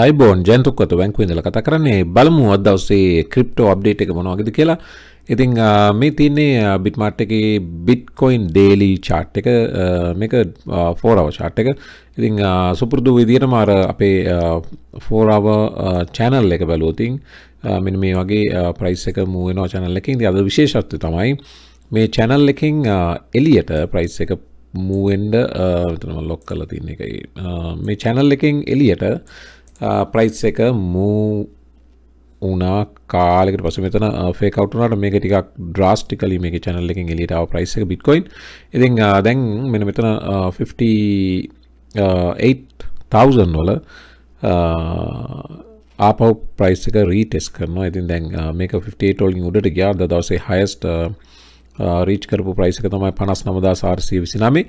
අයිබෝන් ජයන්තුක්කත වැංකුවෙන් දල කතා කරන්නේ බලමු අදවසේ ක්‍රිප්ටෝ අප්ඩේට් එක මොනවගේද කියලා. ඉතින් මේ තියන්නේ බිට්මාට් එකේ බිට්කොයින් ඩේලි chart එක මේක 4 hour chart එක. ඉතින් සුපුරුදු විදියටම අර අපේ 4 hour channel එක බැලුවොත් මෙන්න මේ වගේ price එක move වෙනවා channel එකකින්. ඉතින් අද විශේෂත්වය තමයි මේ channel එකෙන් එළියට price එක මූවෙන්ඩ මෙතනම ලොක් කරලා තියෙන එකයි. මේ channel එකෙන් එළියට ප්‍රයිස් එක මූ උනා කාලෙකට පස මෙතන ෆේකවටුනට මේක ටිකක් ද්‍රස්ටිකල මේ චැනල් එකින් එලිටාව ප්‍රයිස් එක බිට්කොයින් ඉතින් දැන් මෙන මෙතන 58,000 වල ආපව් ප්‍රයිස් එක රීටෙස් කරනවා ඉතින් දැන් මේක 58ෝලින් උඩට ගියා අද දවසේ හයස්ට රීච් කරපු ප්‍රයිස් එක තමයි 59429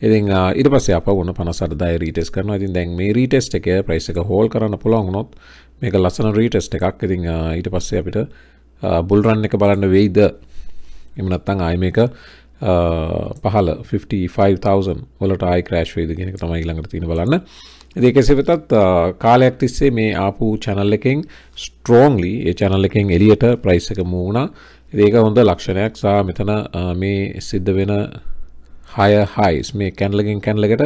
ඉතින් ඉට පස්ස අප ගුණ පනසරදා රීටෙස් කරන ඉතින් දැන් මේ රීටෙස්් එක ප්‍රයිස් එක හෝල් කරන්න පුළොගනොත් මේක ලස්සන රීටෙස්් එකක් ඉතින් ඊට පස්සේ අපිට බුල්රන් එක බලන්න වෙයිද එමනත්තං ආය මේක පහල 55,000 වලට ආයි ක්‍රේශ් වේද ගෙනක තමයි ළඟට තියෙන බලන්න ඉති කෙසේ වෙතත් කාලයක් තිස්සේ මේ ආපු චැනල් එකෙන් ස්ට්‍රෝන්ලි ඒ චැනල් එකෙන් එලියට ප්‍රයිස් එක මූුණා ඒක හොඳ ලක්ෂණයක් සා මෙතන මේ සිද්ධ වෙන හය හයිස් මේ කැන්ලගින් කැන්ලෙකට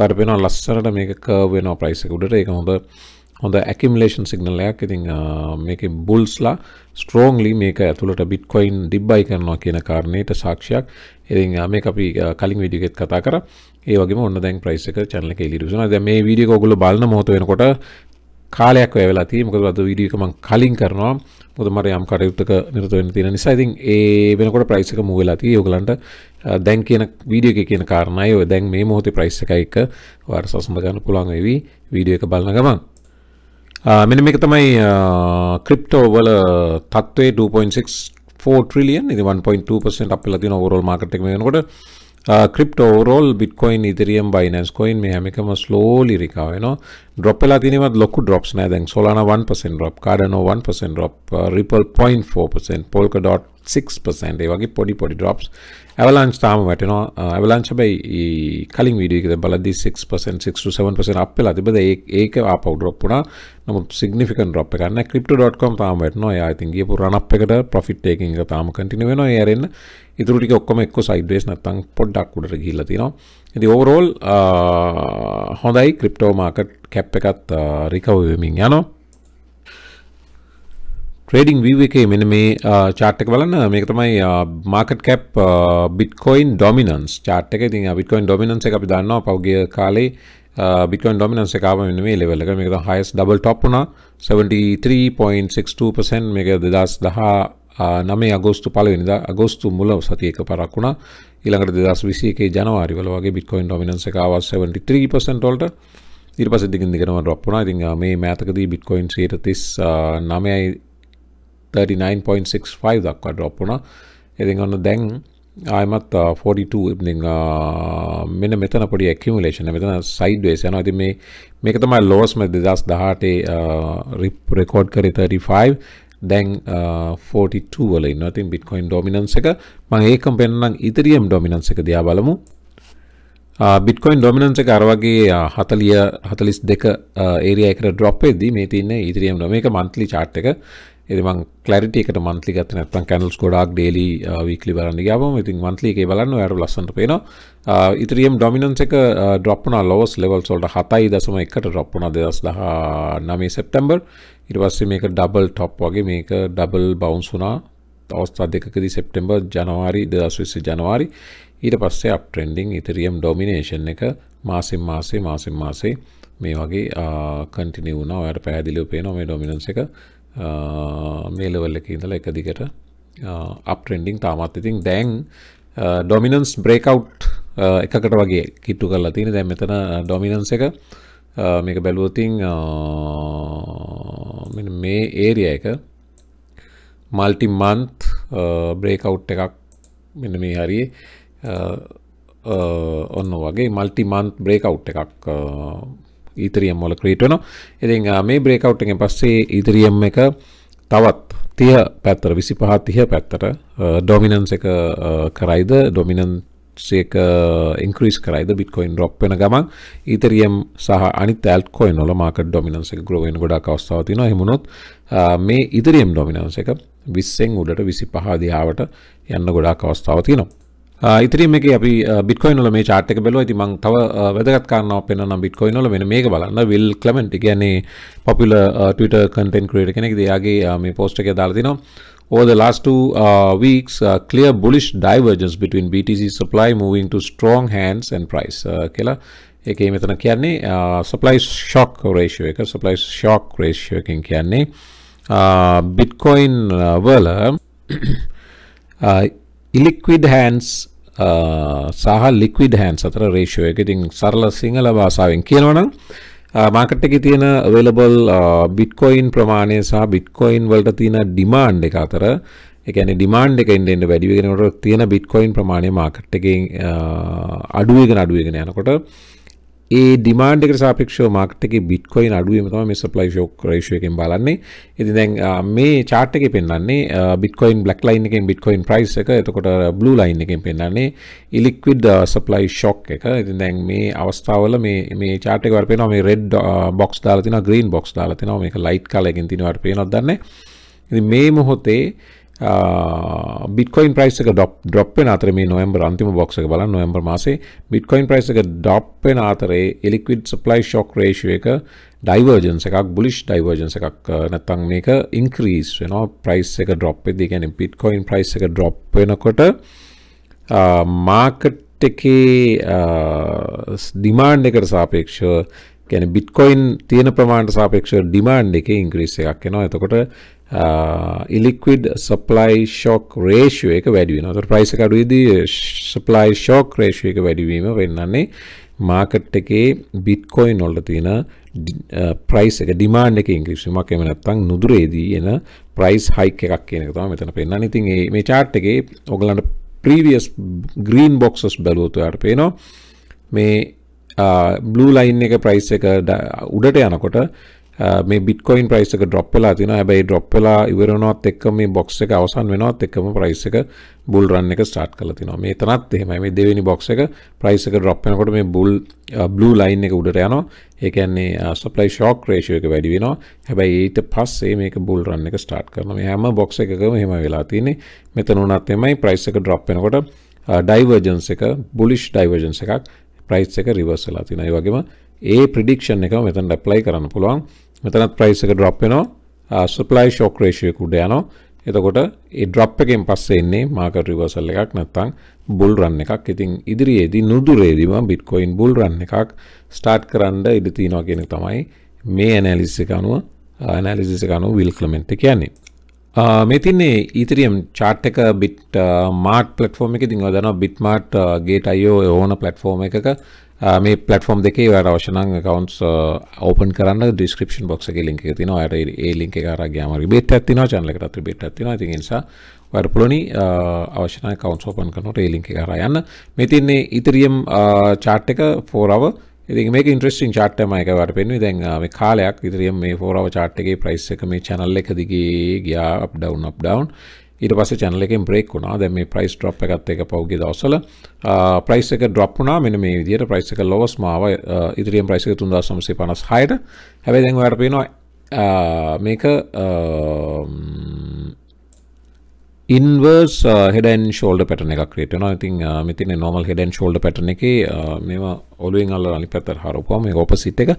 ඔයට පෙන ලස්සනට මේක කර්වෙන ප්‍රයිසක උඩට එක හොඳ හොඳ ඇකිමලේෂන් සිගනලයක් ඉතිං මේක බුල්ස්ලා ස්ට්‍රෝංලි මේක ඇතුළට බිට්කොයින් ඩිබ්බයි කරනවා කියන කාරණයට සාක්ෂයක් එරිං මේ අපි කලින් විඩිගෙත් කතා කර ඒවගේ ඔන්න දැන් ප්‍රයිසක චැනල එක ලිරුසන ද මේ විඩිය ගොල බලන්න මොත වෙනකොට කාලයක් ඔය වෙලා තියෙන්නේ. මොකද අද වීඩියෝ එක මම කලින් කරනවා. මොකද මට යම් කටයුත්තක නිරත වෙන්න තියෙන නිසා ඉතින් ඒ වෙනකොට ප්‍රයිස් එක මූව් වෙලා තියෙයි. ඔයගලන්ට දැන් කියන වීඩියෝ එකේ කියන කාරණායි ඔය දැන් මේ මොහොතේ ප්‍රයිස් එකයි එක ඔයාලට සසඳ ගන්න පුළුවන් වෙවි වීඩියෝ එක බලන ගමන්. මෙන්න මේක තමයි ක්‍රිප්ටෝ වල තත්ත්වයේ 2.64 ට්‍රිලියන් ඉතින් 1.2% අප් වෙලා තියෙන ඕවරෝල් මාකට් එක මේ වෙනකොට ක්‍රිප්ට ෝරෝල් බිට්කොයින් ඉදිරියම් බයිනස් කොයින් මේ හැමිකම ස්ලෝලි රිකාවෙන ඩොප්පලා තිනවත් ලොකු ඩොප්ස් නෑදැන් Solana 1% drop Cardano 1% drop Ripple 0.4% පොල්ක.6% ඒ වගේ පොඩි පොඩි ඩොප්ස් ඇවලංච් තාම වැටනවා ඇවලංච් හැබැයි කලින් වීඩියෝ එකේ දැන් බලද්දී 6% 6 to 7% අප් වෙලා තිබද ඒ ඒක ආපහු drop වුණා නමුත් significant drop එකක් නැහැ crypto.com තාම වැටෙනවා එයා ඉතින් ගියපු run up එකට profit taking එක තාම continue වෙනවා ඒ ඇරෙන්න ඉතුරු ටික ඔක්කොම එක්ක sideways නැත්තම් පොඩ්ඩක් උඩට ගිහිල්ලා තියෙනවා ඉතින් overall හොඳයි crypto market cap එකත් recover වෙමින් යනවා ට්‍රේඩිං වීව එකේ මෙන මේ චාට් එක බලන්න මේක තමයි market cap Bitcoin dominance chart එක. ඉතින් බිට්කොයින් ඩොමිනන්ස් එක අපි දන්නවා පහුගිය කාලේ බිට්කොයින් ඩොමිනන්ස් එක ආව මෙන්න මේ ලෙවල් එක. මේක තමයි highest double top වුණා 73.62% මේක 2010 9 අගෝස්තු පළවෙනිදා අගෝස්තු මුල සතිය එක පරක් වුණා. ඊළඟට 2021 ජනවාරි වල වගේ බිට්කොයින් ඩොමිනන්ස් එක ආවා 73% වලට. ඊට පස්සේ දිගින් දිගටම drop වුණා. ඉතින් මේ මෑතකදී බිට්කොයින් 139යි 39.65 දක්වා ඩ්‍රොප් වුණා. ඉතින් ඔන්න දැන් ආයමත් 42 ඉතින් මෙන්න මෙතන පොඩි ඇකියුමුලේෂන් මෙතන සයිඩ්වේස් යනවා. ඉතින් මේ මේක තමයි ලෝස්ම 2018 රෙකෝඩ් කරේ 35 දැන් 42 වල ඉන්නවා. ඉතින් Bitcoin dominance එක මම ඒකම පෙන්නනම් Ethereum dominance එක දිහා බලමු. බිට්කොයින් ඩොමිනන්ස එක අරවගේ හතලිය හතලිස් දෙක ඒරියකට ඩොප්පේදී මේ තින්න ඉදිරියම් නොම එක මන්තලි චාට් එක එරිමං කලරිටේකට මන්තලි ගත නැත්තන් කැනල්ස් ගොඩක් ඩේලි වීකලි බලන්න ගම ඉතින් මන්තලිගේ බලන්න ඇරු ලස්සට පේන uh, ඉතිරියම් ඩොමිනන්ස එක ඩොප්න ලෝස් ලෙවල් සොල්ට හතයි දසම එකට රොප්පුන දෙදස් දහ නමේ සැප්තැම්බර් ඉටවස්සේ මේක ඩබල් ටොප් වගේ මේක ඩබල් බවන්ස් වුනා අවස්ථා දෙකකදී සෙප්ටෙම්බර් ජනවාරි දස්විස්ස ජනවාරි ඊට පස්සේ අප්ට්‍රෙන්ඩිං ඉතිරියම් ඩොමිනේෂන් එක මාසිම් මාසේ මාසිම් මාසේ මේ වගේ කටිනි uh, වුණ ඔයට පැහදිලිව පේනො මේ ඩොමිනන්ස එක මේ ලෙවල් එක ඉඳල එක දිගට අප්ටෙන්ඩිං තාමත් ඉතින් දැන් ඩොමිනන්ස් බ්‍රේකවට් එකකට වගේ කිට්ටු කරලා තියෙන දැන් මෙතන ඩොමිනන්ස් එක මේක බැලුවතින් මේ ඒරිය එක මල්ටි මන්ත් බ්‍රේකවට් එකක් මෙන්න මේ හරි ඔන්න වගේ මල්ටි මන්ත් බ්‍රේකව් එකක් ඊතරියම් මොල ක්‍රීටවන ඉතින් මේ බ්‍රේකවට්ෙන් පස්සේ ඉදිරියම් එක තවත් තිය පැත්තර විසි පහත් තිය පැත්තට ඩොමිනන්ස එක කරයිද ඩොමිනන්සේක ඉන්ක්‍රීස් කරයිද බිට්කොයින් රොප් වෙන ගමන් ඉතරියම් සහ අනි තැල්කොයි නොල මාක ඩොමිනන්ස එක ග්‍රවෙන් ගොඩක් අවස්ථාවතින හෙමුණොත් මේ ඉදිරියම් ඩොමිනන්ස එක විස්සෙන් උඩට විසි පහදියාවට යන්න ගොඩාක් අවස්ථාව තිනවා ඉතිරි මේ අපි බික්කොයිනල මේ චාටක බැලෝ ඇති මං තව වැදගත්කාරනාව පෙන්න්න බික්කොයිනොල වෙන මේ බලන්න විල් කලමෙන්ටි කියන්නේ පොපිල ටට කටෙන් ක්‍රේට කෙනෙක් දයාගේ මේ පෝස්ට එක දාලතිනවා over the last two uh, weeks uh, clear bullish divergence between BTC supply moving to strong hands and price කියලා ඒකේ මෙතන කියන්නේ supply shock ratio එක supply shock ratio එකෙන් කියන්නේ bitcoin වල ඉලික්විඩ් හැන්ස් uh, සහ ලික්විඩ් හැන්ස් අතර රේෂෝ එක ඉතින් සරල සිංහල භාෂාවෙන් කියනවනම් මාකට් uh, එකේ තියෙන available uh, bitcoin ප්‍රමාණය සහ bitcoin වලට තියෙන demand එක අතර ඒ කියන්නේ demand එක එන්න එන්න වැඩි වෙනකොට තියෙන bitcoin ප්‍රමාණය මාකට් එකේ අඩු වෙගෙන අඩු වෙගෙන යනකොට ඒ ඩිමාන්ඩක සාපික්ෂෝ මාර්ටක බිට්කොයින් අඩුවම තම මේ සප්ලයි ෂෝක් රේෂයකෙන් බලන්නේ එති දැන් මේ චාටක පෙන්න්නේ බිටකොයින් බ්ලක් ලයින් එකෙන් බිටකොයින් ප්‍රයිස් එක එතකොට බ්ලු ලයින් එකෙන් පෙන්න්නේ ඉලික්විඩ් සප්ලයි ෂොක් එක ඇති දැන් මේ අවස්ථාවල මේ චාටකවර පෙන මේ රෙඩ් බොක්ස් දාලතින ග්‍රීන් බොක්ස් දාලතින මේක ලයිට් කලගෙන් තිනවට පේනොත් දන්න මේ මොහොතේ බිටකොයින් ප්‍රයිස් එක ඩොප් ඩොප්ෙන අතර මේ නොවම්බර් අන්තිම බොක්ස එක බලන්න නොවම්බර් මාසේ බිටකොයින් ප්‍රයිස් එක ඩොප්ෙන අතරේ එලික්විඩ් සප්ලයි ෂොක් රේෂියෝ එක ඩයිවර්ජන්ස් එකක් බුලිෂ් ඩයිවර්ජන්ස් එකක් නැත්තම් මේක ඉන්ක්‍රීස් වෙනවා ප්‍රයිස් එක ඩ්‍රොප් වෙද්දී කියන්නේ බිටකොයින් ප්‍රයිස් එක ඩ්‍රොප් වෙනකොට මාකට් එකේ ඩිමාන්ඩ් එකට සාපේක්ෂව ගැන බිට්කොයින් තියෙන ප්‍රමාණට සාපේක්ෂ ඩිමාන්් එක ඉංග්‍රීස් එකක් එනවා එතකොට ඉලික්විඩ් සප්ලයි ෂෝක් රේෂුව එක වැඩිවෙන තොට ප්‍රයිස කඩුවේදී සප්ලයි ෂෝක් රේෂුව එක වැඩිවීම වෙන්නන්නේ මාකට් එකේ බිට්කොයින් නොල්ට තියෙන ප්‍රයිස් එක ඩිමාන්් එක ඉංග්‍රිසිමක් එම නැත්තං නුදුරේදී එන ප්‍රයිස් හයික් එකක් කියන තම මෙතන පෙන්න්න ඉතින් මේ චාට් එකේ ඔගලන්ට ප්‍රීවියස් ග්‍රීන් බොක්සස් බැලූතුයාට පේනවා මේ බ්ලූ uh, ලයින් එක ප්‍රයිස් එක උඩට යනකොට uh, මේ බිට්කොයින් ප්‍රයිස් එක ඩ්‍රොප් වෙලා තියෙනවා. හැබැයි ඩ්‍රොප් වෙලා ඉවර වෙනවත් එක්ක මේ බොක්ස් එක අවසන් වෙනවත් එක්කම ප්‍රයිස් එක බුල් රන් එක ස්ටාර්ට් කරලා තිනවා. මේ තනත් එහෙමයි. මේ දෙවෙනි බොක්ස් එක ප්‍රයිස් එක ඩ්‍රොප් වෙනකොට මේ බුල් බ්ලූ ලයින් එක උඩට යනවා. ඒ කියන්නේ සප්ලයි ෂොක් රේෂියෝ එක වැඩි වෙනවා. හැබැයි ඊට පස්සේ මේක බුල් රන් එක ස්ටාර්ට් කරනවා. මේ හැම බොක්ස් එකකම එහෙම වෙලා තියෙන්නේ. මෙතන උනත් එමය ප්‍රයිස් එක ඩ්‍රොප් වෙනකොට ඩයිවර්ජන්ස් uh, එක බුලිෂ් ඩයිවර්ජන්ස් එකක් ප්‍රයිස් එක රිවර්ස් වෙලා තියෙනවා. ඒ වගේම ඒ ප්‍රෙඩික්ෂන් එකම මෙතනට ඇප්ලයි කරන්න පුළුවන්. මෙතනත් ප්‍රයිස් එක drop වෙනවා. supply shock ratio එක උඩ යනවා. එතකොට ඒ drop එකෙන් පස්සේ එන්නේ market reversal එකක් නැත්නම් bull run එකක්. ඉතින් ඉදිරියේදී නුදුරේදීම bitcoin bull run එකක් start කරන්න ඉඩ තියෙනවා කියන තමයි මේ analysis එක අනුව analysis එක අනුව will clement කියන්නේ. මේ තින්නේ ඊතරියම් e චාට් එක බිට් මාර්ට් පලටෆෝර්ම් එක ඉතින් ඔය දනවා බිට් මාර්ට් ගේට් IO ඕන පලටෆෝර්ම් එකක මේ පලටෆෝම් දෙකේ ඔයාට අවශ්‍ය නම් accounts open කරන්න description box එකේ link එක තියෙනවා. ඔයාට ඒ link එක අරන් ගියාම rebate එකක් තියෙනවා channel එකටත් rebate එකක් තියෙනවා. ඉතින් ඒ නිසා ඔයාට පුළුවනි අවශ්‍ය නම් accounts open කරනකොට ඒ link එක අරන් යන්න. මේ තින්නේ ඊතරියම් e chart එක 4 hour ඉතින් මේක ඉන්ට්‍රෙස්ටිං chart එකමයි එකවට පෙන්වන්නේ දැන් මේ කාලයක් ඉතිරියෙන් මේ 4 hour chart එකේ price එක මේ channel එක දිගේ ගියා up down up down ඊට පස්සේ channel එකෙන් break වුණා. දැන් මේ price drop එකත් එක පහුගිය දවස්වල price එක drop වුණා. මෙන්න මේ විදිහට price එක lowest මාව ඉදිරියෙන් price එක 3956ට. හැබැයි දැන් ඔයාලට පේනවා මේක ඉන්වර්ස් හෙඩන් ෂෝල්ඩ පැටන එක ක්‍රේටන ඉතින් මෙතින නොමල් හෙඩන් ෂෝල්ඩ පැටන එක මෙම ඔලුවෙන් අල්ල අනි පැතර හරපුම ඔපසිට් එක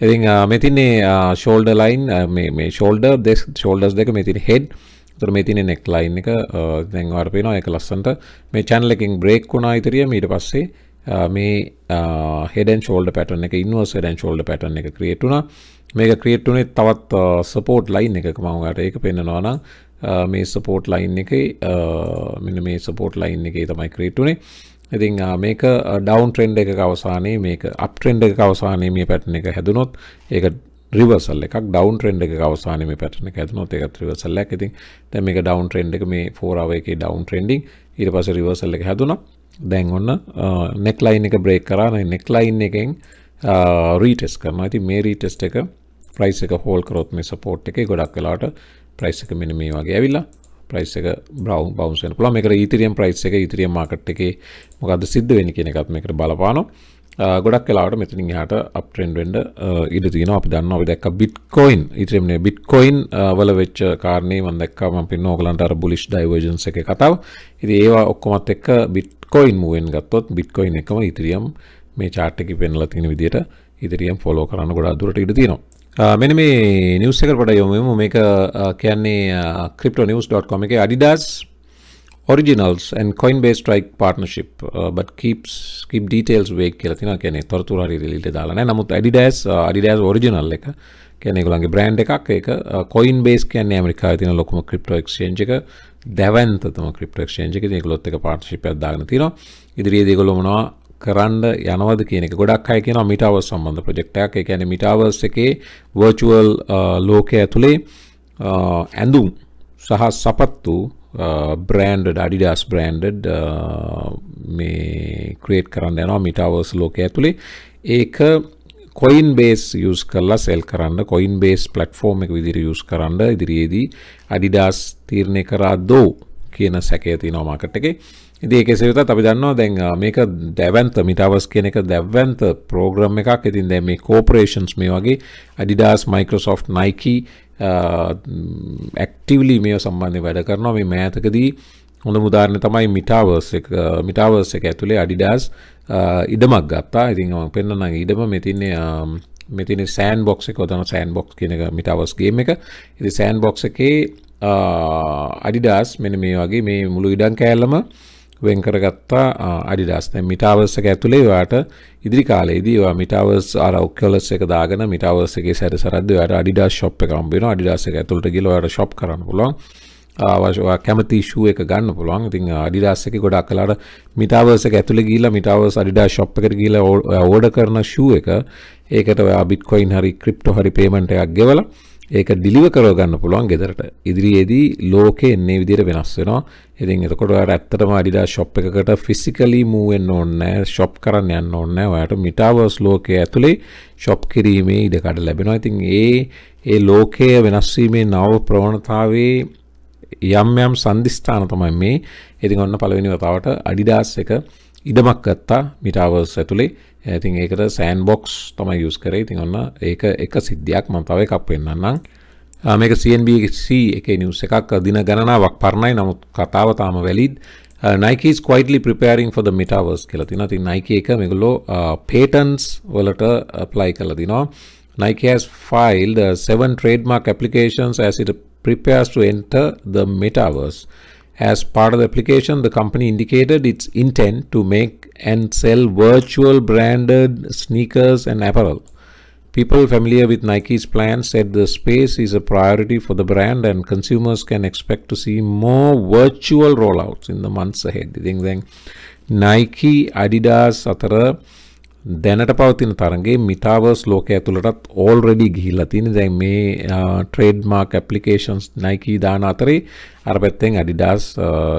ඉතින් මෙතින්නේ ෂෝල්ඩ ලයින් මේ ෂෝල්ඩ දෙස් ෂෝල්ඩස් දෙක මෙතින හෙඩ් තුර මේ තින නෙක් ලයින් එක දැන්වාට පේෙනවා එක ලස්සන්ට මේ චැන්ලකින් බ්‍රේක් වුණා ඉතරිය මීට පස්සේ මේ හෙඩන් ෂෝල්ඩ පැටන එක ඉන්වර්ස් හෙඩන් ෂෝල්ඩ පැටන එක ක්‍රියටුනා මේක ක්‍රියට්ටුනේ තවත් සපෝට් uh, ලයින් එකක මංගට ඒක පෙන්න්නනවා නම් මේ සපෝට් ලයින් එක මෙන්න මේ සපෝට් ලයින් එකේ තමයි ක්‍රීට්ටුනේ ඉතින් මේක ඩවන් ට්‍රෙන්ඩ් එක අවසානයේ මේක අප් ට්‍රෙන්ඩ් එක අවසානයේ මේ පැටර්න් එක හැදුනොත් ඒක රිවර්සල් එකක් ඩවන් ට්‍රෙන්ඩ් එක අවසානයේ මේ පැටර්න් එක හැදුනොත් ඒක රිවර්සල් එකක් ඉතින් දැන් මේක ඩවන් ට්‍රෙන්ඩ් එක මේ 4 hour එකේ ඩවන් ට්‍රෙන්ඩින් ඊට පස්සේ රිවර්සල් එක හැදුනා දැන් ඔන්න නෙක් ලයින් එක බ්‍රේක් කරා නෙක් ලයින් එකෙන් රීටෙස් කරනවා. ඉතින් මේ රීටෙස්ට් එක ප්‍රයිස් එක හෝල් කරොත් මේ සපෝට් එකේ ගොඩක් වෙලාවට ප්‍රයිස් එක මෙන්න මේ වගේ ඇවිල්ලා ප්‍රයිස් එක බ්‍රව් බවුන්ස් වෙන පුළුවන් මේකට ඊතරියම් ප්‍රයිස් එක ඊතරියම් මාකට් එකේ මොකද්ද සිද්ධ වෙන්නේ කියන එකත් මේකට බලපානවා ගොඩක් වෙලාවට මෙතනින් එහාට අප් ට්‍රෙන්ඩ් වෙන්න ඉඩ තියෙනවා අපි දන්නවා අපි දැක්කා බිට්කොයින් ඊතරියම් නේ බිට්කොයින් වල වෙච්ච කාරණේ මම දැක්කා මම පින්න ඕගලන්ට අර බුලිෂ් ඩයිවර්ජන්ස් එකේ කතාව ඉතින් ඒවා ඔක්කොමත් එක්ක බිට්කොයින් මූව් වෙන ගත්තොත් බිට්කොයින් එකම ඊතරියම් මේ chart එකේ පෙන්ලා තියෙන විදිහට ඊතරියම් ෆලෝ කරන්න ගොඩක් දුරට ඉඩ තියෙනවා මෙන මේ නිවස් එකකට යොමුමු මේක කියන්නේ cryptonews.com එකේ Adidas originals and Coinbase strike partnership uh, but keeps keep details vague කියලා තියෙනවා කියන්නේ තොරතුරු හරියට එළියට දාලා නැහැ. නමුත් Adidas uh, Adidas original එක කියන්නේ ඒගොල්ලන්ගේ brand එකක්. ඒක uh, Coinbase කියන්නේ ඇමරිකාවේ තියෙන ලොකුම crypto exchange එක. දැවන්ත තමයි crypto exchange එක. ඉතින් ඒගොල්ලොත් එක partnership එකක් දාගෙන තිනවා. ඉදිරියේදී ඒගොල්ලෝ මොනවා කරන්න යනවද කියනක ගොඩක් අය කියන මිටාව සම්බන්ධ ප්‍රජෙක්ටයක් එකැන මිටාවර්ස එකේ වර්චුවල් uh, ලෝකය ඇතුළේ uh, ඇඳුම් සහ සපත්තු බ්‍රන්ඩ් අඩිඩස් බ්‍රන්ඩ් මේ ක්‍රේට් කරන්න යනවා මිටාවර්ස් ලෝක ඇතුළේ ඒක කොයින් බේස් යස් කරලා සෙල් කරන්න කොයින් බේස් පලට්ෆෝර්ම් එක විදිරි යස් කරන්න ඉදිරියේදී අඩිඩස් තීරණය කරා දෝ කියන සැකය තිනවා මාකට් එකේ ඉති එකසේත අපි දන්නවා දැන් මේක දැවන්ත මිටවස් කියන එක දැවන්ත ප්‍රෝග්‍රම් එකක් ඉතින් දැ මේ කෝපරේෂන්ස් මේ වගේ අඩිඩාස් මයිකෝසෝ් නයිකි ඇක්ටවලි මේ සම්බන්ධය වැඩ කරනවා මේ මෑතකදී හොඳ මුදාරණ තමයි මිටාවර්ස් එක මිටාවර්ස් එක ඇතුළේ අඩිඩාස් ඉඩමක් ගත්තා ඉතින් පෙන්න්නන ඉඩම මෙතින්නේ මෙතින සෑන් බොක්ස එක තන සෑන් බොක්ස් කියන එක මිටවස්ගේ එක ඉති සෑන් බොක්ස එකේ අඩිඩාස් මෙන මේ වගේ මේ මුළු ඉඩන් කෑල්ලම වෙන් කරගත්තා අඩිඩස් දැන් මිටාවර්ස් එක ඇතුලේ ඔයාට ඉදිරි කාලේදී ඔයා මිටාවර්ස් අර ඔක්කියුලස් එක දාගෙන මිටාවර්ස් එකේ සැරසරද්දී ඔයාට අඩිඩස් shop එක හම්බ වෙනවා අඩිඩස් එක ඇතුළට ගිහලා ඔයාට shop කරන්න පුළුවන් ආවශවා කැමති ෂූ එක ගන්න පුළුවන් ඉතින් අඩිඩස් එකේ ගොඩක් කලාට මිටාවර්ස් එක ඇතුලේ ගිහලා මිටාවර්ස් අඩිඩස් shop එකට ගිහලා ඕඩර් කරන ෂූ එක ඒකට ඔයා බිට්කොයින් හරි ක්‍රිප්ටෝ හරි පේමන්ට් එකක් ගෙවලා ඒක ඩිලිව කරගන්න පුළුවන් ගෙදරට ඉදිරියේදී ලෝකෙ එන්නේ විදිහට වෙනස් වෙනවා. ඉතින් එතකොට ඔයාලා ඇත්තටම Adidas shop එකකට physically move වෙන්න ඕනේ නැහැ. shop කරන්න යන්න ඕනේ නැහැ. ඔයාලට metaverse ලෝකයේ ඇතුලේ shop කිරීමේ ඉඩකඩ ලැබෙනවා. ඉතින් ඒ ඒ ලෝකය වෙනස් වීමේ නව ප්‍රවණතාවේ යම් යම් සම්දිස්ථාන තමයි මේ. ඉතින් ඔන්න පළවෙනි වතාවට Adidas එක ඉඩමක් ගත්තා මිටාවර්ස් ඇතුළේ ඇතින් ඒකට සෑන් බොක්ස් තමයි යුස් කරේ ඉතින් ඔන්න ඒක එක සිද්ධියක් මම තව එකක් පෙන්නන්නම් මේක CNBC එකේ නිවුස් එකක් දින ගණනාවක් පරණයි නමුත් කතාව තාම valid Nike is quietly preparing for the metaverse කියලා තිනවා. ඉතින් Nike එක මේගොල්ලෝ patents වලට apply කරලා දිනවා. Nike has filed uh, seven trademark applications as it prepares to enter the metaverse. As part of the application, the company indicated its intent to make and sell virtual branded sneakers and apparel. People familiar with Nike's plan said the space is a priority for the brand and consumers can expect to see more virtual rollouts in the months ahead. Nike, Adidas, Satara, දැනට පවතින තරගේ මිතාවර්ස් ලෝක ඇතුළටත් all ready ගිහිල්ල තින දැන් මේ trade mark applications නයිකී දාන අතරේ අර පැත්තෙන් අඩිඩස්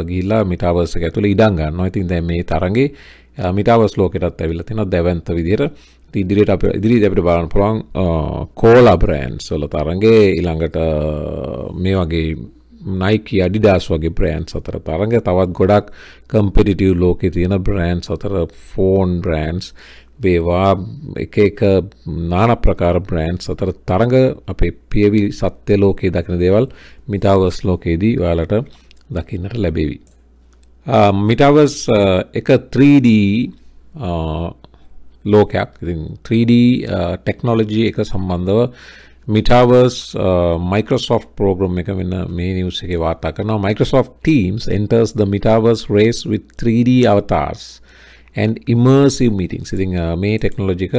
ගිල්ලා මිටවර්ස ඇතුළ ඉඩන් ගන්න ඉතින් දැ මේ තරගේ මිටවස් ලෝකටත් ඇවිල තින දැවන්ත විදිර ඉදිරිට අප ඉදිරි දැපිට බාලන් පුළන් කෝලා බ්‍රෑන්ස් වල තරගේ ඉළඟට මේ වගේ නයික අඩිඩස් වගේ බ්‍රෑන්් සතර තරග තවත් ගොඩක් කම්පිටිටව් ලෝකෙ තියෙන බ්‍රෑන්් සතර ෆෝන් බ්‍රෑන්ස් වේවා එක එක නාන ප්‍රකාර බ්‍රෑන්ස් අතර තරඟ අපේ පියවි සත්‍ය ලෝකයේ දකින දේවල් මිටවර්ස් ලෝකයේදී ඔයාලට දකින්නට ලැබේවි. මිටවර්ස් එක 3D ලෝකයක් 3D ටෙක්නොලොජී එක සම්බන්ධව මිටවර්ස් මයිකෝසොෆ්ට් ප්‍රෝග්‍රම් එක වෙන මේ නිවස් එකේ වාර්තා කරනවා Microsoft Teams enters the metaverse race with 3D avatars. Uh, and immersive meetings ඉතින් uh, මේ ටෙක්නොලොජික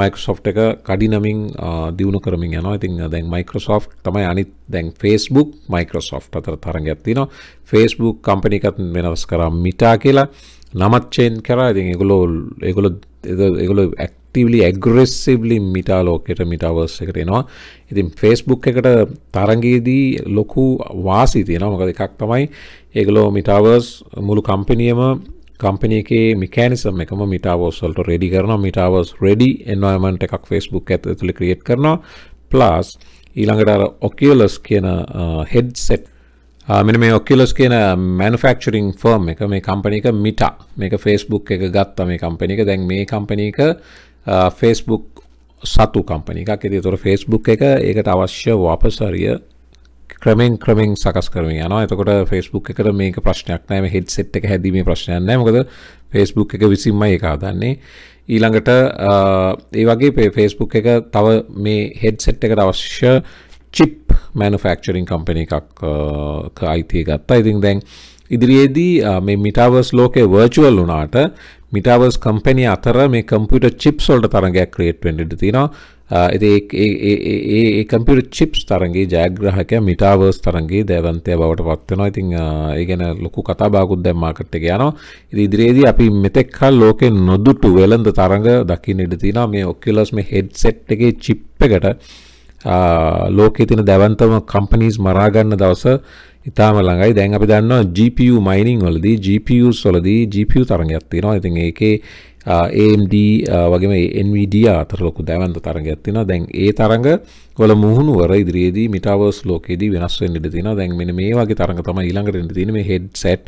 මයිකෝසොෆ්ට් එක කඩි නමින් uh, දියුණු කරමින් යනවා ඉතින් uh, දැන් මයිකෝසොෆ්ට් තමයි අනිත් දැන් Facebook මයිකෝසොෆ්ට් අතර තරගයක් තියෙනවා Facebook කම්පැනි එකත් වෙනස් කරා මිටා කියලා නමත් චේන් කරා ඉතින් ඒගොල්ලෝ ඒගොල්ලෝ ඒගොල්ලෝ ඇක්ටිව්ලි ඇග්‍රෙසිව්ලි මිටා ලෝකෙට මිටාවර්ස් එකට එනවා ඉතින් Facebook එකට තරගයේදී ලොකු වාසි තියෙනවා මොකද එකක් තමයි ඒගොල්ලෝ මිටාවර්ස් මුළු කම්පැනියම කම්පනගේ මිකනිසම් එකම මිටාවෝස්වල්ට රෙඩි කරන මිටාවස් රෙඩි එන්වයමන්ට එකක් ෆෙස්බුක් ඇත ඇතුළි ක්‍රියට් කරනවා ප්ලාස් ඊළඟට ඔකියලස් කියන හෙඩ් සෙට් මෙන මේ ඔක්කිලස් කියන මැනුෆක්චරිං ෆර්ම් එක මේ කම්පනික මිට මේක ෆෙස්බුක් එක ගත්ත මේ කම්පනික දැන් මේ කම්පනක ෆෙස්බුක් සතු කම්පනිකක් එති තොර ෆෙස්බුක් එක ඒකට අවශ්‍ය වපසරිය ක්‍රමෙන් ක්‍රමෙන් සකස් කරමින් යනවා. එතකොට Facebook එකට මේක ප්‍රශ්නයක් නෑ. මේ headset එක හැදීමේ ප්‍රශ්නයක් නෑ. මොකද Facebook එක විසින්මයි ඒක හදන්නේ. ඊළඟට ඒ වගේ Facebook එක තව මේ headset එකට අවශ්‍ය chip manufacturing company එකක් අයිතිය ගත්තා. ඉතින් දැන් ඉදිරියේදී මේ මිටාවර්ස් ලෝකේ වර්චුවල් වුණාට මිටවර්ස් කම්පැනි අතර මේ කම්පියට චිප් සොල්ට තරගයක් ක්‍රේට් වෙන්ඩට තිනවා ඒ කම්පියට චිප්ස් තරගේ ජයග්‍රහක මිටවර්ස් තරගේ දැවන්තය බවට පත්වනවා ඉතිං ඒගැන ලොකු කතා බාකුත් දැම් මාකට්ට යනවා ඉති ඉදිරියේදී අපි මෙතෙක්කල් ලෝකෙ නොදුටු වෙළඳ තරඟ දකින්නට තින මේ ඔක්කිලස් මේ හෙඩ් සෙට් එකගේ චිප් එකට ලෝකේ තියෙන දැවන්තම කම්පනීස් මරා ගන්න දවස ඉතාම ළඟයි. දැන් අපි දන්නවා GPU mining වලදී GPUs වලදී GPU තරගයක් තියෙනවා. ඉතින් ඒකේ AMD වගේම එන්විඩිය අතර ලොකු දැවන්ත තරගයක් තියෙනවා දැන් ඒ තරඟ වල මුහුණුවර ඉදිරියේදී මිටාවර්ස් ලෝකයේදී වෙනස් වෙන්න ඉඩ තියෙනවා දැන් මෙන්න මේ වගේ තරඟ තමයි ඊළඟට එන්න තියෙන්නේ මේ හෙඩ්සෙට්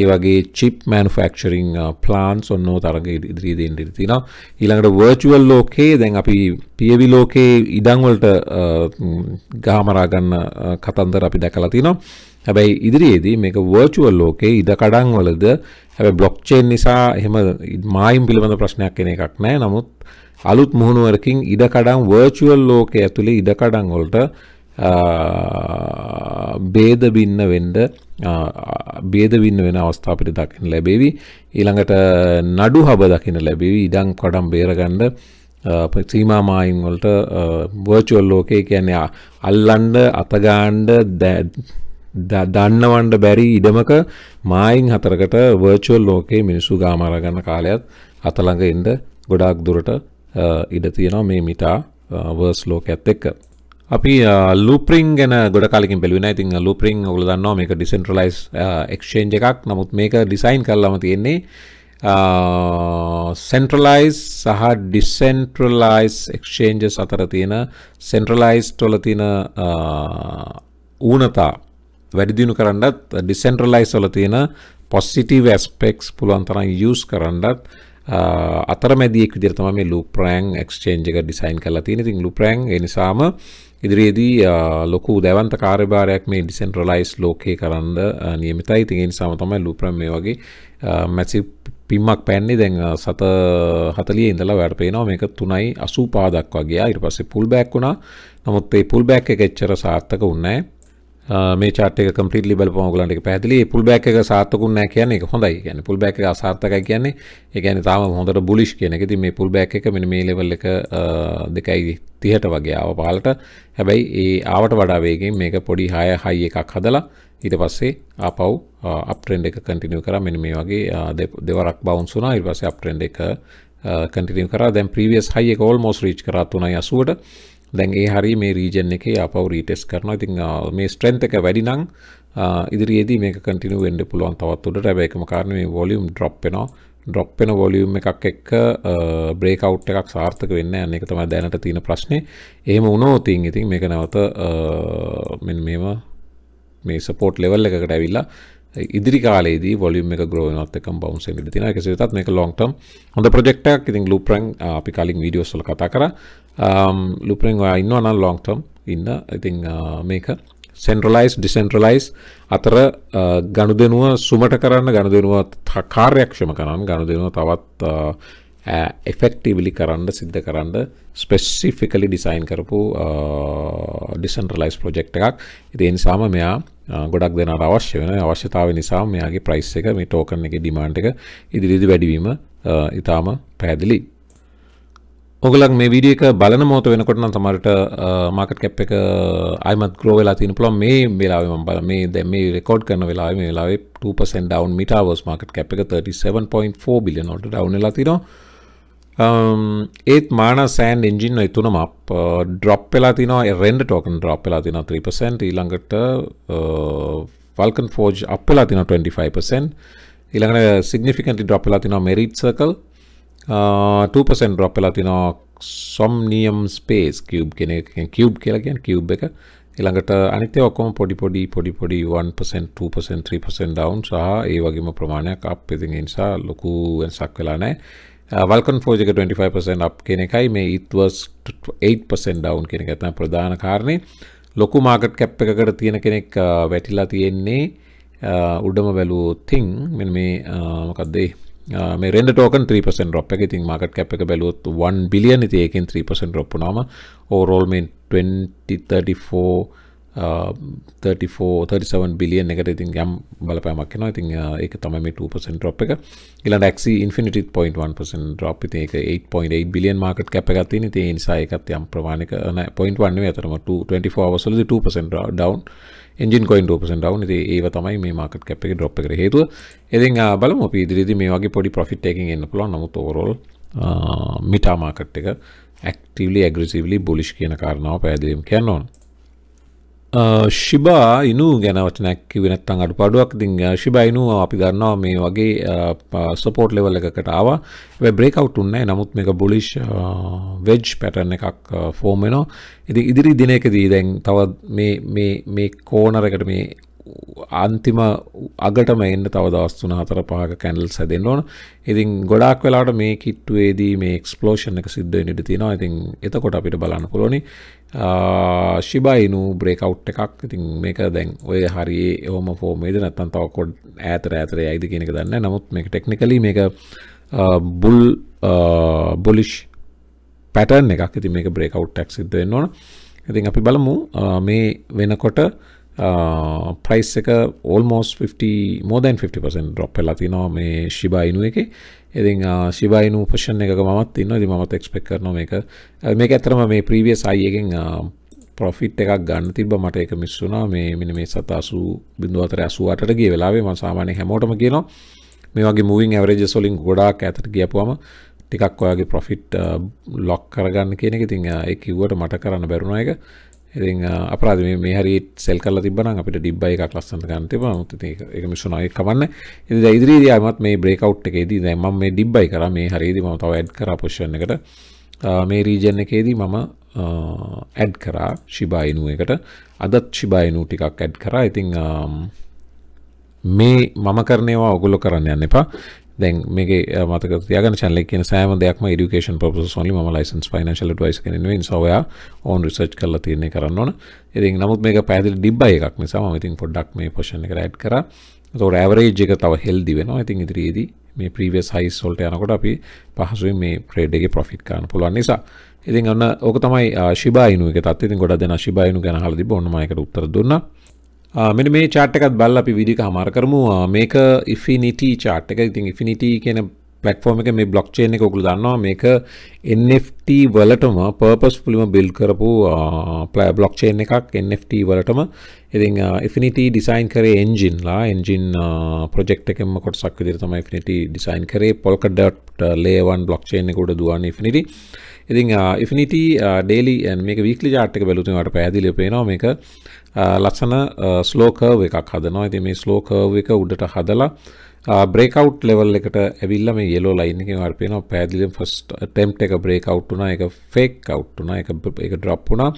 ඒ වගේ chip manufacturing plants ඔන්නෝ තරඟ ඉදිරියේදී එන්න ඉඩ තියෙනවා ඊළඟට virtual ලෝකයේ දැන් අපි PAV ලෝකයේ ඉඩම් වලට ගහමරා ගන්න කතන්දර අපි දැකලා තිනවා හැබැයි ඉදිරියේදී මේක වර්චුවල් ලෝකේ ඉඩකඩම් වලද හැබැයි බ්ලොක්චේන් නිසා එහෙම මායිම් පිළිබඳ ප්‍රශ්නයක් එන එකක් නැහැ. නමුත් අලුත් මුහුණුවරකින් ඉඩකඩම් වර්චුවල් ලෝකයේ ඇතුලේ ඉඩකඩම් වලට බේද බින්න වෙන්ඩ බේද වින්න වෙන අවස්ථා අපිට දකින ලැබේවි ඊළඟට නඩු හබ දකින ලැබෙවි ඉඩං කොඩම් බේරගණ්ඩ සීමාමායින් වලට වර්චුවල් ලෝකය කියන්නේ අල්ලන්ඩ අතගාන්ඩ දන්නවන්ඩ බැරි ඉඩමක මයින් හතරකට වර්චුවල් ලෝකයේ මිනිස්සු ගාමරගන්න කාලයත් අතළඟ ඉන්ඩ ගොඩාක් දුරට ඉඩ තියෙනවා මේ මිටා වර්ස් ලෝක ඇත් එක්ක. අපි ලුපරින් ගැන ගොඩ කලින් පෙලවෙන ඉතින් ලුපරින් ඔගල දන්නවා මේක ඩිසෙන්ට්‍රලයිස් එක්ෂේන්ජ එකක් නමුත් මේක ඩිසයින් කරලම තියෙන්නේ සෙන්ට්‍රලයිස් සහ ඩිසෙන්ට්‍රලයිස් එක්ෂේන්ජස් අතර තියෙන සෙන්ට්‍රලයිස් ටොල තියෙන ඌනතා වැඩිදිුණු කරන්නත් ඩිසෙන්ට්‍රලයි සොල තියෙන පොස්සිටව ඇස්පෙක්ස් පුළුවන්තරන් යස් කරන්නත් අතරමැදියක් විදිරතම මේ ලුපරෑන් ක්ස්චේන්ජ එක ඩිසයින් කලා තියෙන තින් ලුපරෑන් නිසාම ඉදිරියේදී ලොකු දැවන්ත කාර්භාරයක් මේ ඩිසෙන්ට්‍රලයිස් ලෝකයේ කරන්න නියමිතයි තිගෙන් සමතමයි ලුප්‍රම් මේ වගේ මැසි පිම්මක් පැන්නේ දැන් සත හතලිය ඉඳලා වැඩ පේනවා මේක තුනයි අසූපාදක් වගේ ඉට පස්සේ පුල් බැක් වුණා නමුත් ඒ පුල් බැක් එක එච්චර සාර්ථක උන්නෑ මේ චාටක කම්පිටලි බල පොගලන්ට පැදිලි පුල් බැක් එක සාර්ථකුන්න කියන්නේ හොඳයි කියන පුල් බැක් එක සාර්ථක කියන්නේ එකන තාම හොඳට බුලිෂ් කියන එකති මේ පුල් බැක් එක මෙ මේ ලෙවල් එක දෙකයි තිහට වගේ ආව පාලට හැබැයි ඒ ආවට වඩාවේගෙන් මේක පොඩි හය හයි එකක් හදලා ඊට පස්සේ ආපව් අප්ට්‍රෙන්ඩ් එක කටිනිය කර මෙනි මේ වගේ දෙවරක් බවන්සුනා ඉට පස්සේ අප්ට්‍රෙන්ඩ් එක කටිනිය කර දැම් ප්‍රීවියස් හයි එක ෝල් මෝස් රීච් කරත්තුනයි අසුවට දැන් ඒ හරි මේ රීජන් එක අපව රීටෙස් කරන ඉතින් මේ ස්ට්‍රෙන්ත් එක වැඩි නං ඉදිරියේදී මේක කටිනිව වෙන්ඩ පුළුවන් තවත් උඩට ැබැකම කාරණ මේ වොලියම් ඩ්‍රොප් වෙනවා ඩොප්පෙන වොලියම් එකක් එක්ක බ්‍රේකවට් එකක් සාර්ථක වෙන්න යන්න එක තමයි දැනට තියෙන ප්‍රශ්නය එහෙම උනෝතින් ඉතින් මේක නැවත මෙ මේම මේ සපෝට් ලෙවල් එකකට ඇවිල්ලා ඉදිරි කාලේදී වොලියම් එක ග්‍රෝනත් එක බවන්ස ඉදි තින එක සිතත් මේක ලොන්ටම් හොඳ ප්‍රජෙක්ටක් ඉතින් ලුපරන් අපි කලින් වීඩියෝස් වල කතා කරා Um, ලුපරෙන් ඔයා ඉන්නවන ලොන්ටම් ඉන්න ඉතිං uh, මේක සෙන්ට්‍රලයිස් ඩිසෙන්ට්‍රලයිස් අතර uh, ගණුදෙනුව සුමට කරන්න ගණදෙනුව කාර්යක්ෂම කරන්න ගණදෙනුව තවත් එෆෙක්ටිවලි uh, කරන්න සිද්ධ කරන්න ස්පෙස්සිෆිකලි ඩිසයින් කරපු ඩිසන්ට්‍රලයිස් ප්‍රජෙක්් එකක් ඉති නිසාම මෙයා ගොඩක් දෙන අවශ්‍ය වෙන අවශ්‍යතාව නිසා මෙයාගේ ප්‍රයිස් එක මේ ටෝකන එක ඩිමාන්ට් එක ඉදිරිදි වැඩිවීම ඉතාම පැදිලි ඔගලක් මේ විඩිය එක බලන මෝත වෙනකොට නම් තමරට මාකට කැප් එක අයිමත් ග්‍රෝ වෙලා තියෙන පුළුවන් මේ වෙලාවෙම බල මේ දැන් මේ රෙකෝඩ් කරන වෙලාවේ මේ වෙලාවේ 2% down metaverse market cap එක 37.4 billion වලට down වෙලා තිනවා ඒත් මාන සෑන් ඉංජින් එතුනම ඩොප් වෙලා තිනවා රෙන්ඩ ටෝකන් ඩොප් වෙලා තින 3% ඊළඟට ෆල්කන් ෆෝජ් අප් වෙලා තින 25% ඊළඟට සිග්නිෆිකන්ට්ලි ඩොප් වෙලා තිනවා මෙරිට් සර්කල් 2% uh, ඩ්‍රොප් වෙලා තිනවා සොම්නියම් ස්පේස් කියව් කෙන කියව් කියලගෙන් කිව් එක එළඟට අනිතය ඔක්කොම පොඩි පොඩි පොඩි පොඩි 1% 3% down සහ ඒ වගේම ප්‍රමාණයක් අප් ඉතින් ඒ නිසා ලොකු වෙනසක් වෙලා නැහැ වල්කන් uh, ෆෝජ් එක 25% අප් කියන එකයි මේ it was 8% down කියන එක තමයි ප්‍රධාන කාරණේ ලොකු මාකට් කැප් එකකට තියෙන කෙනෙක් uh, වැටිලා තියෙන්නේ උඩම බැලුවොත් තින් මෙන්න මේ මොකක්ද ඒ රෙන්ඩ ටෝකන් 3% රොප් එක ඉතින් මාකට් කැප් එක බැලුවොත් 1 බිලියන් ඉතින් ඒකෙන් 3% රොප් වුණාම ඕවරෝල් මේ 2034 34 බිලියන් එකට ඉතින් යම් බලපෑමක් එනවා ඉතින් ඒක තමයි මේ 2% drop එක ඊළඟ Axie Infinity 0.1% drop ඉතින් ඒක 8.8 බිලියන් market cap එකක් තියෙන ඉතින් ඒ නිසා ඒකත් යම් ප්‍රමාණයක 0.1 නෙවෙයි අතරම 2 24 hours වලදී 2% down ඉජන් කොයින් ෝපසන් ව ති ඒ තමයි මේ මාකට කැප් එක ඩොප් කර හේතුව එතින් බල පීදිරිදි මේ වගේ පොඩි පොෆිට් එකින් එන්න පුලො නමුත් ෝරෝල් මිටා මාකට් එක ඇක්ටවලි ඇග්‍රසිවලි බොලිෂ් කියන කාරණාව පැදිලීම් කියන්නවන ශිබා uh, ඉනු ගැන වචනැක්කි වෙනත්තන් අඩු පඩුවක් දිං ශිබා ඉනුව අපි ගන්නවා මේ වගේ සපෝට් uh, ලෙවල් uh, එකකට ආවා වැ බ්‍රේකවට් උන්නෑ නමුත් මේක බොලිෂ් වෙජ් පැටර්න එකක් ෆෝර්මෙනෝ ඉති ඉදිරි දිනකදී දැන් තවත් මේ කෝනරකට මේ අන්තිම අගටම එන්න තව දවස්තුන හතර පහක කැනල් සැදෙන් ඕන ඉතින් ගොඩක් වෙලාට මේ කිට්ටුවේදී මේ ක්ස්පලෝෂණ එක සිද්ධ නිට තියෙනවා ඉතින් එතකොට අපිට බලන්න පුලොනි ශිබයිනු බ්‍රේකව් එකක් ඉතින් මේක දැන් ඔය හරි එහම ෆෝමේද නැත්තන් තවකොඩ් ඇතර ඇතර ඇයිද කියෙනෙක දන්න නමුත් මේ ටෙක්නිකලි මේක බුල් බොලිෂ් පැටන් එකක් ඉති මේ බ්‍රේකව් ටක් සිද්ධ වෙන්න ඕන ඉතින් අපි බලමු මේ වෙනකොට ප්‍රයිස් uh, එක ඕල්මෝස් 50 මෝදන් 50% ඩොප් වෙලා තිනවා මේ ශිබයිනු එකේ ඉතින් ශිබයිනු uh, පෂන් එකක මමත් ඉන්න ඉතින් මමත් එක්ස්පෙක්ට් කරනවා මේක uh, මේක ඇත්තටම මේ ප්‍රීවියස් අයි එකෙන් ප්‍රොෆිට් එකක් ගන්න තිබ්බ මට ඒක මිස් වුණා මේ මෙන්න මේ 780.88ට ගිය වෙලාවේ මම සාමාන්‍යයෙන් හැමෝටම කියනවා මේ වගේ මූවින් ඇවරේජස් වලින් ගොඩාක් ඈතට ගියපුවම ටිකක් ඔයාගේ ප්‍රොෆිට් ලොක් කරගන්න කියන එක ඉතින් ඒ කිව්වට මට කරන්න බැරුණා ඒක ඉතින් අපරාධ මේ හරි සෙල් කරලා තිබ්බනම් අපිට ඩිබ්බයි එකක් ලස්සනට ගන්න තිබුණා නමුත් ඉතින් ඒක මිස්සුණා ඒක කමන්නේ ඉතින් දැන් ඉදිරියේදී ආමත් මේ බ්‍රේක් අවුට් එකේදී දැන් මම මේ ඩිබ්බයි කරා මේ හරියේදී මම තව ඇඩ් කරා පොසිෂන් එකට මේ රීජන් එකේදී මම ඇඩ් කරා ශිබා ඉනු එකට අදත් ශිබා ඉනු ටිකක් ඇඩ් කරා ඉතින් මේ මම කරනවා ඔගොල්ලෝ කරන්න යන්න එපා දැන් මේක මතක තියාගන්න channel එකේ කියන සෑම දෙයක්ම education purposes only මම license financial advice කෙනෙක් නෙවෙයි නිසා ඔයා own research කරලා තියෙන්නේ කරන්න ඕන. ඉතින් නමුත් මේක පැහැදිලි ඩිබ්බයි එකක් නිසා මම ඉතින් පොඩ්ඩක් මේ portion එකට add කරා. ඒතකොට average එක තව healthy වෙනවා. ඉතින් ඉදිරියේදී මේ previous highs වලට යනකොට අපි පහසුවෙන් මේ trade එකේ profit ගන්න පුළුවන් නිසා ඉතින් ඔන්න ඕක තමයි ශිබායිනු එක තත් ඉතින් ගොඩක් දෙනා ශිබායිනු ගැන අහලා තිබ්බ ඔන්න මම ඒකට උත්තර දුන්නා. මෙන මේ චාට්ටකත් බල්ල අපි විඩික හමාර කරමු මේක ඉෆිනිිටී චාට්ටක ඉතින් ඉෆිනිිටී කියන පලටෆෝර්ම එක මේ බ්ලොක්්චේන එක ඔකුළු දන්නවා මේක NFT වලටම පර්පස් පුලිම බිල් කරපු බ්ලොක්්චේන එකක් NFT වලටම ඉතින් ඉෆිනිිටී ඩිසයින් කරේ එන්ජින්ලා එන්ජින් ප්‍රජෙක්් එකම කොටසක් විදිර තම ඉෆිනිිටී ඩිසයින් කරේ පොල්කඩට් ලේවන් බ්ලොක්්චේන එකුට දුවන්න ඉෆිනිිටී ඉතින් ඉෆිනිට ඩේලි මේක වීක්ලි ජාට්ක බැලුතුන්ට පැදිලි පේනවා මේක ලස්සන ස්ලෝකර්ව එකක් හදනවා ඇති මේ ස්ලෝකර්ව එක උඩට හදලා බ්‍රේකව් ලෙවල් එකට ඇවිල්ල මේ යෙලෝ ලයින් එක වර්පයන පැදිලිම් ෆස් ටෙම්ට් එක බ්‍රේකව්ටුනා එක ෆෙක් කව්ටුනා එක එක ඩ්‍රප්පුනා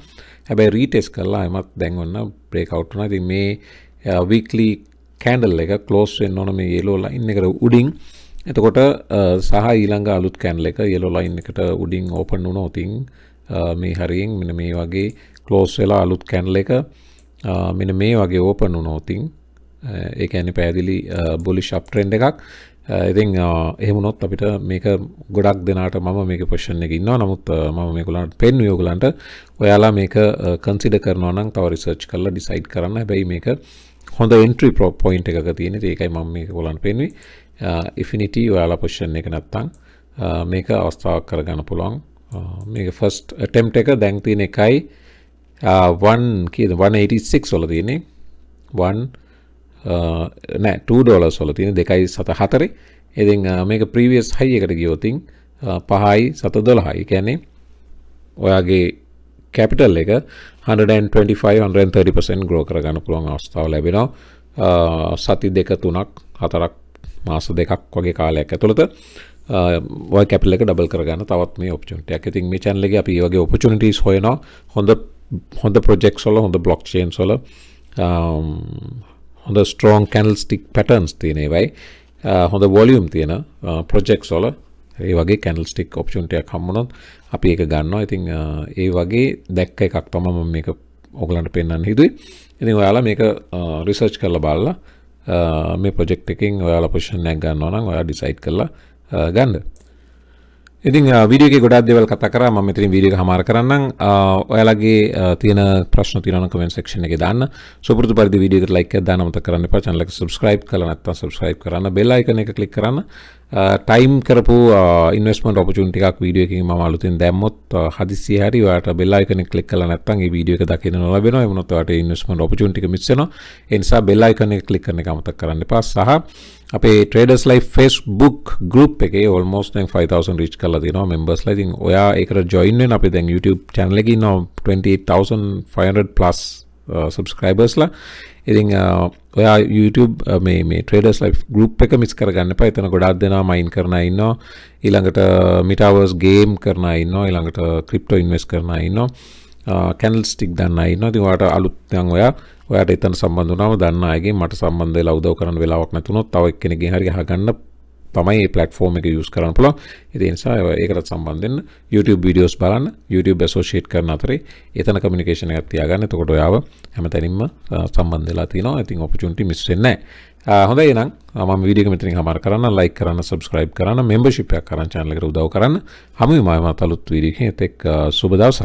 හැබැයි රීටෙස් කරලා එමත් දැන්වන්න බ්‍රේකව්ටුනා ති මේ වික්ලි කෑන්ඩල් එක කලෝස් වෙන්න ඕන මේ යෙලෝ ලයින් එකට උඩින් එතකොට සහ ඊළඟ අලුත් කැන්ල එක යලෝ ලයින් එකට උඩින් ඕපන් වුණ ඔතින් මේ හරියෙන් මෙන මේ වගේ කලෝස් වෙලා අලුත් කැන්ල එක මෙන මේ වගේ ඕපන් වුණෝතින් ඒ ඇනි පැදිලි බොලි ශප්ට්‍රෙන්ඩ් එකක් ඉතින් එහෙමනොත් අපිට මේක ගොඩක් දෙනාට මම මේක පොෂන් එක ඉන්නවා නමුත් මම මේකුලන්ට පෙන් යෝගලන්ට ඔයාලා මේක කන්සිඩ කරනවා නම් තව රිසර්ච් කරලා ඩිසයිඩ් කරන්න හැබැයි මේක හොඳ එන්ට්‍රි ප්‍රෝ පොයින්ට් එකක තියෙන ඒකයි මම මේක ගොලන් පෙන්වී ඉෆිනිට uh, ඔයාලා පොෂ්ෂන් එක නැත්තං uh, මේක අවස්ථාවක් කරගන්න පුළුවන් uh, මේක ෆස්ට් ටෙම්ට එක දැන්තින එකයි වන් කියද 186 වල තියනෙ වන් නෑ 2 ඩොලර් වල තියෙන දෙකයි සත හතරේ ඉතින් මේක ප්‍රීවියස් හයි එකට ගියොතින් පහයි සත දොළහයි කැනේ ඔයාගේ කැපිටල් එක 125 130% ග්‍රෝ කරගන්න පුළුවන් අවස්ථාව ලැබෙනවා සති දෙක තුනක් හතරක් මාස දෙකක් වගේ කාලයක් ඇතුළත ඔය කැපිල්ලක ඩබල් කරගන්න තවත් මේ ඔපචුන්ටයක් ඉතින් මේ චැනලගේ අපි වගේ ඔපචුනිටස් හොයන හොඳ හොඳ ප්‍රජෙක් සොල හොඳ බ්ලොක් චේන් සොල හොඳ ස්ටෝන් කැනල් ස්ටික් පැටන්ස් තියනේ වයි හොඳ වොලියම් තියෙන ප්‍රජෙක් සොල ඒ වගේ කැනල් ස්ටික් ඔප්ෂන්ටයක් හම්මුණොත් අපි ඒක ගන්නවා ඉතිං ඒ වගේ දැක්ක එකක් තමම මේක ඔගලන්ට පෙන්න්න හිතුයි ඉතින් ඔයාලා මේක රිසර්ච් කරල බල්ලා මේ පොජෙක්් එකින් ඔයාල පොෂණයක් ගන්නවනම් ඔයා ඩිසයිට් කරලා ගන්න ඉතින් විඩියගේ ගොඩක් දෙවල් කතා කර ම මෙතින් විඩිය හමාර කරන්න ඔයාලගේ තියෙන ප්‍රශ්න තිරන කමෙන් සක්ෂණ එක දන්න සුපුරතු පරිදි විඩියක ලයික දානමත කරන්න පචනලක සුබස්ක්‍රයිබ් කලනත්ත සුබස්ක්‍රයිබ් කරන්න බෙල්ලයිකන එක කලික් කරන්න ටයිම් කරපු ඉන්වස්මට ඔපචුන්ටිකක් වීඩියකින් ම අලුතින් දැම්මොත් හදිසි හරි වාට බෙල්ලයිකන කලික් කල නැත්තන්ගේ වීඩියක දකින නොලබෙන එමනොත්වට ඉන්වස්මට ඔපචුන්ටික මිස්සන එනිසා බෙල්ලයිකන කලික් කරන එකමත කරන්න පස් සහ අපේ ට්‍රේඩස් ලයි ෆෙස් බුක් ගුප් එක ඔල්මෝස් 5000 රිච් කල තින මෙම්බස් ලයිතින් ඔයා එකට ජොයින්ෙන් අපි දැන් YouTube චැනලකි නො 20,500 plus සබස්ක්‍රයිබර්ස්ලා uh, ඉතිං uh, ඔයා YouTube uh, මේ මේ ට්‍රේඩස් ලයි් ගුප් එක මිස් කරගන්න ප එතන ගොඩක් දෙනා මයින් කරන ඉන්න ඊළඟට මිටවර්ස් ගේම් කරන ඉන්න ඊළඟට ක්‍රිප්ටෝ ඉන්වස් කරන ඉන්න කැනල් ස්ටික් දන්න ඉන්න තිවාට අලුත්තන් ඔයා ඔයාට එතන සම්බන්ධ වුණාම දන්න අයගේ මට සම්බන්ධ වෙලා උදව් කරන්න වෙලාවක් නැතුනොත් තව එක්කෙනෙක්ගෙන් හරි අහගන්න තමයි මේ platform එක use කරන්න පුළුවන්. ඒ නිසා ඒකටත් සම්බන්ධ වෙන්න YouTube videos බලන්න, YouTube associate කරන අතරේ එතන communication එකක් තියාගන්න. එතකොට ඔයාව හැමතැනින්ම සම්බන්ධ වෙලා තියෙනවා. ඉතින් opportunity miss වෙන්නේ නැහැ. හොඳයි නම් මම වීඩියෝ එක මෙතනින් හමාර කරන්න ලයික් කරන්න සබ්ස්ක්‍රයිබ් කරන්න membership එකක් කරන් channel එකට උදව් කරන්න හැම වෙලාවෙම අලුත් වීඩියෝ එකකින් එතෙක් සුබ දවසක්